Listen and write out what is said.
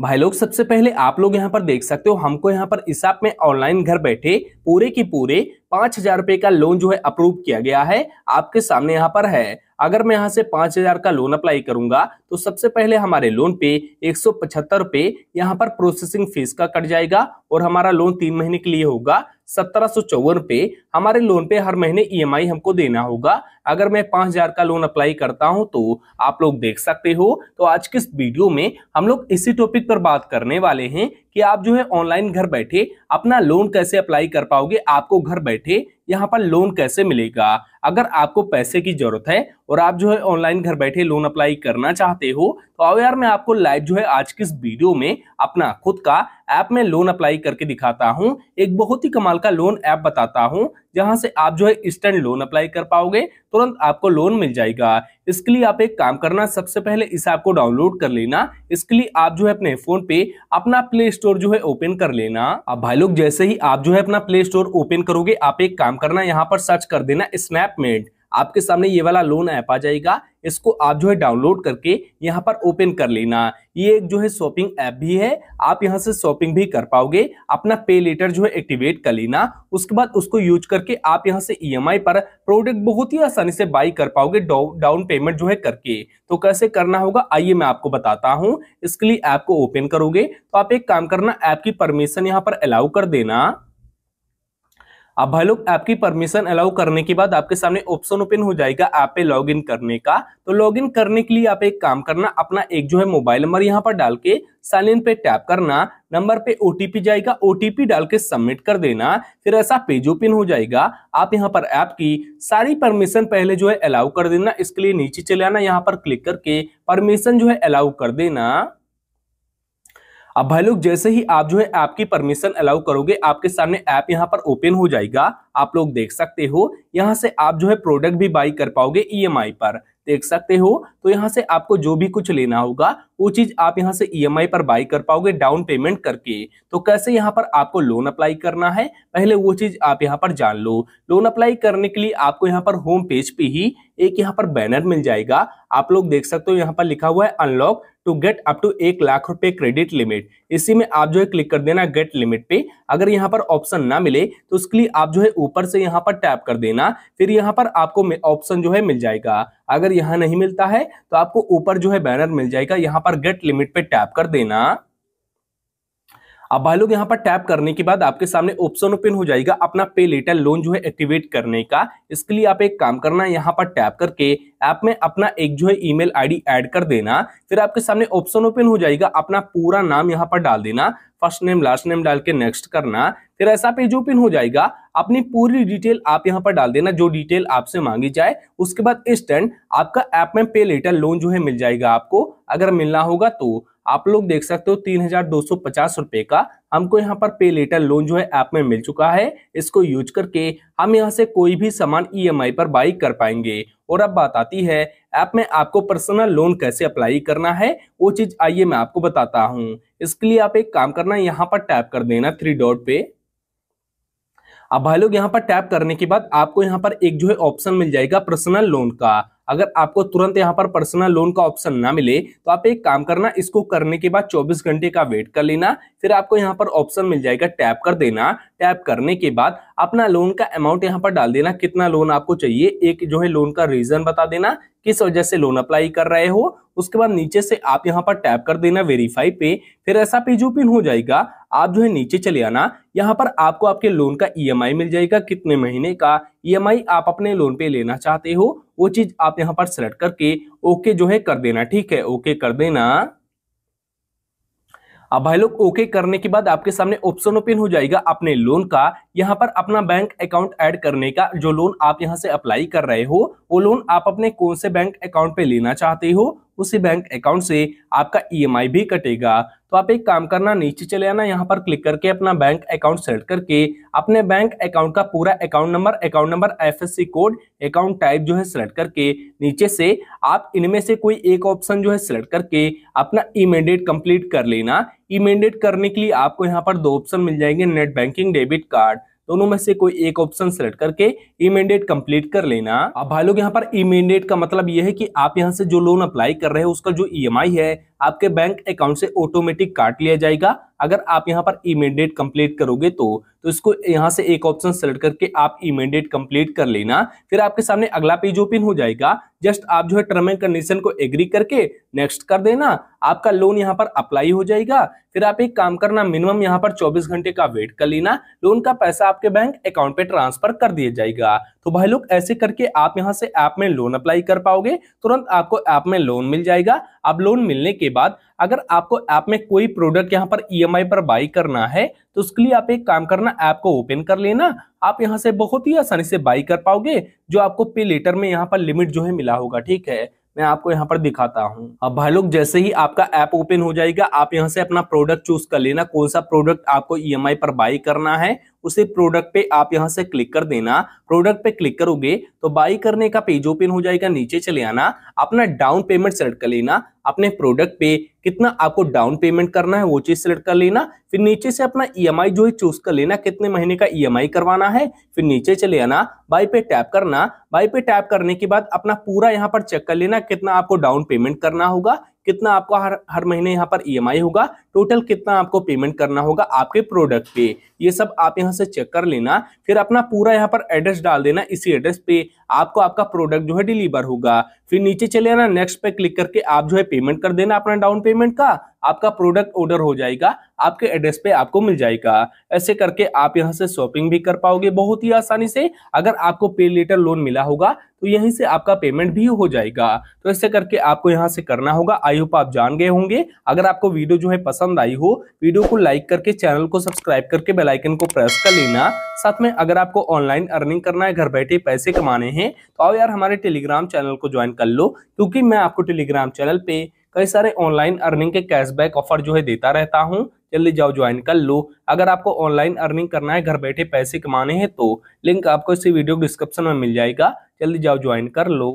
भाई लोग सबसे पहले आप लोग यहाँ पर देख सकते हो हमको यहाँ पर इस में ऑनलाइन घर बैठे पूरे के पूरे पांच हजार रुपए का लोन जो है अप्रूव किया गया है आपके सामने यहाँ पर है अगर मैं यहाँ से पांच हजार का लोन अप्लाई करूंगा तो सबसे पहले हमारे लोन पे एक सौ पचहत्तर रुपए यहाँ पर प्रोसेसिंग फीस का कट जाएगा और हमारा लोन तीन महीने के लिए होगा सत्रह सौ चौवन रुपए हमारे लोन पे हर महीने ईएमआई e हमको देना होगा अगर मैं पांच हजार का लोन अप्लाई करता हूं तो आप लोग देख सकते हो तो आज के इस वीडियो में हम लोग इसी टॉपिक पर बात करने वाले हैं कि आप जो है ऑनलाइन घर बैठे अपना लोन कैसे अप्लाई कर पाओगे आपको घर बैठे यहाँ पर लोन कैसे मिलेगा अगर आपको पैसे की जरूरत है और आप जो है ऑनलाइन घर बैठे लोन अप्लाई करना चाहते हो तो आओ यार मैं आपको लाइव जो है आज की इस वीडियो में अपना खुद का ऐप में लोन अप्लाई करके दिखाता हूँ एक बहुत ही कमाल का लोन ऐप बताता हूँ जहां से आप जो है इंस्टेंट लोन अप्लाई कर पाओगे तुरंत आपको लोन मिल जाएगा इसके लिए आप एक काम करना सबसे पहले इस ऐप को डाउनलोड कर लेना इसके लिए आप जो है अपने फोन पे अपना प्ले स्टोर जो है ओपन कर लेना अब भाई लोग जैसे ही आप जो है अपना प्ले स्टोर ओपन करोगे आप एक काम करना यहाँ पर सर्च कर देना स्नैपमेट आपके सामने ये वाला लोन ऐप आ जाएगा इसको आप जो है डाउनलोड करके यहाँ पर ओपन कर लेना ये एक जो है शॉपिंग ऐप भी है आप यहाँ से शॉपिंग भी कर पाओगे अपना पे लेटर जो है एक्टिवेट कर लेना उसके बाद उसको यूज करके आप यहाँ से ईएमआई e पर प्रोडक्ट बहुत ही आसानी से बाई कर पाओगे डाउन पेमेंट जो है करके तो कैसे करना होगा आइए मैं आपको बताता हूँ इसके लिए ऐप को ओपन करोगे तो आप एक काम करना ऐप की परमिशन यहाँ पर अलाउ कर देना आप भाई लोग ऐप की परमिशन अलाउ करने के बाद आपके सामने ऑप्शन ओपन हो जाएगा ऐप पे लॉगिन करने का तो लॉगिन करने के लिए आप एक काम करना अपना एक जो है मोबाइल नंबर यहाँ पर डाल के साइन इन पे टैप करना नंबर पे ओटीपी जाएगा ओटीपी डाल के सबमिट कर देना फिर ऐसा पेज ओपन हो जाएगा आप यहाँ पर ऐप की सारी परमिशन पहले जो है अलाउ कर देना इसके लिए नीचे चले आना यहाँ पर क्लिक करके परमिशन जो है अलाउ कर देना अब भाई लोग जैसे ही आप जो है ऐप की परमिशन अलाउ करोगे आपके सामने ऐप आप यहाँ पर ओपन हो जाएगा आप लोग देख सकते हो यहाँ से आप जो है प्रोडक्ट भी बाई कर पाओगे ई e पर देख सकते हो तो यहाँ से आपको जो भी कुछ लेना होगा वो चीज आप यहाँ से ई e पर बाई कर पाओगे डाउन पेमेंट करके तो कैसे यहाँ पर आपको लोन अप्लाई करना है पहले वो चीज आप यहाँ पर जान लो लोन अप्लाई करने के लिए आपको यहाँ पर होम पेज पे ही एक यहाँ पर बैनर मिल जाएगा आप लोग देख सकते हो यहाँ पर लिखा हुआ है unlock to get up to एक लाख रुपए क्रेडिट लिमिट इसी में आप जो है क्लिक कर देना गेट लिमिट पे अगर यहाँ पर ऑप्शन ना मिले तो उसके लिए आप जो है ऊपर से यहाँ पर टैप कर देना फिर यहाँ पर आपको ऑप्शन जो है मिल जाएगा अगर यहाँ नहीं मिलता है तो आपको ऊपर जो है बैनर मिल जाएगा यहाँ पर गेट लिमिट पे टैप कर देना अब भाई लोग यहाँ पर टैप करने के बाद आपके सामने ऑप्शन ओपन हो जाएगा अपना पे लेटर लोन जो है एक्टिवेट करने का इसके लिए आप एक काम करना यहाँ पर टैप करके ऐप में अपना एक जो है ईमेल आईडी ऐड कर देना फिर आपके सामने ऑप्शन ओपन हो जाएगा अपना पूरा नाम यहाँ पर डाल देना फर्स्ट नेम लास्ट नेम डाल के नेक्स्ट करना फिर ऐसा पेज ओपन हो जाएगा अपनी पूरी डिटेल आप यहाँ पर डाल देना जो डिटेल आपसे मांगी जाए उसके बाद इंस्टेंट आपका ऐप में पे लेटर लोन जो है मिल जाएगा आपको अगर मिलना होगा तो आप लोग देख सकते हो तीन हजार दो सौ पचास रुपए का हमको यहाँ पर पे लेटर लोन जो है ऐप में मिल चुका है इसको यूज करके हम यहाँ से कोई भी सामान ई e पर बाई कर पाएंगे और अब बात आती है ऐप में आपको पर्सनल लोन कैसे अप्लाई करना है वो चीज आइए मैं आपको बताता हूँ इसके लिए आप एक काम करना यहाँ पर टैप कर देना थ्री डॉट पे अब भाई लोग यहाँ पर टैप करने के बाद आपको यहाँ पर एक जो है ऑप्शन मिल जाएगा पर्सनल लोन का अगर आपको तुरंत यहाँ पर पर्सनल लोन का ऑप्शन ना मिले तो आप एक काम करना इसको करने के बाद 24 घंटे का वेट कर लेना फिर आपको यहाँ पर ऑप्शन मिल जाएगा टैप कर देना टैप करने के बाद अपना लोन का अमाउंट यहाँ पर डाल देना कितना लोन आपको चाहिए एक जो है लोन का रीजन बता देना किस वजह से लोन अप्लाई कर रहे हो उसके बाद नीचे से आप यहाँ पर टैप कर देना वेरीफाई पे फिर ऐसा पेज पिन हो जाएगा आप जो है नीचे चले आना यहाँ पर आपको आपके लोन का ईएमआई e मिल जाएगा कितने महीने का ईएमआई e आप अपने लोन पे लेना चाहते हो वो चीज आप यहाँ पर सेलेक्ट करके ओके जो है कर देना ठीक है ओके कर देना अब भाई लोग ओके करने के बाद आपके सामने ऑप्शन ओपन हो जाएगा अपने लोन का यहाँ पर अपना बैंक अकाउंट ऐड करने का जो लोन आप यहाँ से अप्लाई कर रहे हो वो लोन आप अपने कौन से बैंक अकाउंट पे लेना चाहते हो उसी बैंक अकाउंट से आपका ई e भी कटेगा तो आप एक काम करना नीचे चले आना यहाँ पर क्लिक करके अपना बैंक अकाउंट सेलेक्ट करके अपने बैंक अकाउंट का पूरा account number account number FSC code account type जो है सेलेक्ट करके नीचे से आप इनमें से कोई एक ऑप्शन जो है सेलेक्ट करके अपना इमेडिएट कंप्लीट कर लेना इमेडिएट करने के लिए आपको यहाँ पर दो ऑप्शन मिल जाएंगे नेट बैंकिंग डेबिट कार्ड दोनों में से कोई एक ऑप्शन सेलेक्ट करके ई कंप्लीट कर लेना अब भाई लोग यहाँ पर ई का मतलब यह है कि आप यहाँ से जो लोन अप्लाई कर रहे हैं उसका जो ई e है आपके बैंक अकाउंट से ऑटोमेटिक काट लिया जाएगा अगर आप यहाँ पर इमेडिएट कंप्लीट करोगे तो तो इसको यहाँ से एक ऑप्शन सेलेक्ट करके आप इमेडिएट कंप्लीट कर लेना फिर आपके सामने अगला पेज ओपन हो जाएगा जस्ट आप जो है टर्म एंड कंडीशन को एग्री करके नेक्स्ट कर देना आपका लोन यहाँ पर अप्लाई हो जाएगा फिर आप एक काम करना मिनिमम यहाँ पर 24 घंटे का वेट कर लेना लोन का पैसा आपके बैंक अकाउंट पे ट्रांसफर कर दिया जाएगा तो भाई लोग ऐसे करके आप यहाँ से ऐप में लोन अप्लाई कर पाओगे तुरंत आपको ऐप में लोन मिल जाएगा अब लोन मिलने के बाद अगर आपको ऐप आप में कोई प्रोडक्ट यहाँ पर ईएमआई e पर बाई करना है तो उसके लिए आप एक काम करना ऐप को ओपन कर लेना आप यहाँ से बहुत ही आसानी से बाई कर पाओगे जो आपको पे लेटर में यहाँ पर लिमिट जो है मिला होगा ठीक है मैं आपको यहाँ पर दिखाता हूँ अब भाई लोग जैसे ही आपका ऐप ओपन हो जाएगा आप यहाँ से अपना प्रोडक्ट चूज कर लेना कौन सा प्रोडक्ट आपको ई e पर बाई करना है उसी प्रोडक्ट पे आप यहाँ से क्लिक कर देना प्रोडक्ट पे क्लिक करोगे तो बाई करने का पेज ओपन हो जाएगा नीचे चले आना अपना डाउन पेमेंट सेलेक्ट कर लेना अपने प्रोडक्ट पे कितना आपको डाउन पेमेंट करना है वो चीज सेलेक्ट कर लेना फिर नीचे से अपना ईएमआई e जो है चूज कर लेना कितने महीने का ईएमआई e करवाना है फिर नीचे चले आना बाई पे टैप करना बाई पे टैप करने के बाद अपना पूरा यहाँ पर चेक कर लेना कितना आपको डाउन पेमेंट करना होगा कितना आपको हर हर महीने यहाँ पर ईएमआई e होगा टोटल कितना आपको पेमेंट करना होगा आपके प्रोडक्ट पे ये सब आप यहाँ से चेक कर लेना फिर अपना पूरा यहाँ पर एड्रेस डाल देना इसी एड्रेस पे आपको आपका प्रोडक्ट जो है डिलीवर होगा फिर नीचे चले आना नेक्स्ट पे क्लिक करके आप जो है पेमेंट कर देना अपना डाउन पेमेंट का आपका प्रोडक्ट ऑर्डर हो जाएगा आपके एड्रेस पे आपको मिल जाएगा ऐसे करके आप यहाँ से शॉपिंग भी कर पाओगे बहुत ही आसानी से अगर आपको पे लेटर लोन मिला होगा तो यहीं से आपका पेमेंट भी हो जाएगा तो ऐसे करके आपको यहाँ से करना होगा आई होप आप जान गए होंगे अगर आपको वीडियो जो है पसंद पसंद आई हो वीडियो को लाइक करके चैनल को सब्सक्राइब करके बेलाइकन को प्रेस कर लेना साथ में अगर आपको ऑनलाइन अर्निंग करना है घर बैठे पैसे कमाने हैं तो आओ यार हमारे टेलीग्राम चैनल को ज्वाइन कर लो क्योंकि मैं आपको टेलीग्राम चैनल पे कई सारे ऑनलाइन अर्निंग के कैशबैक ऑफर जो है देता रहता हूँ जल्दी जाओ ज्वाइन कर लो अगर आपको ऑनलाइन अर्निंग करना है घर बैठे पैसे कमाने हैं तो लिंक आपको इसी वीडियो डिस्क्रिप्शन में मिल जाएगा जल्दी जाओ ज्वाइन कर लो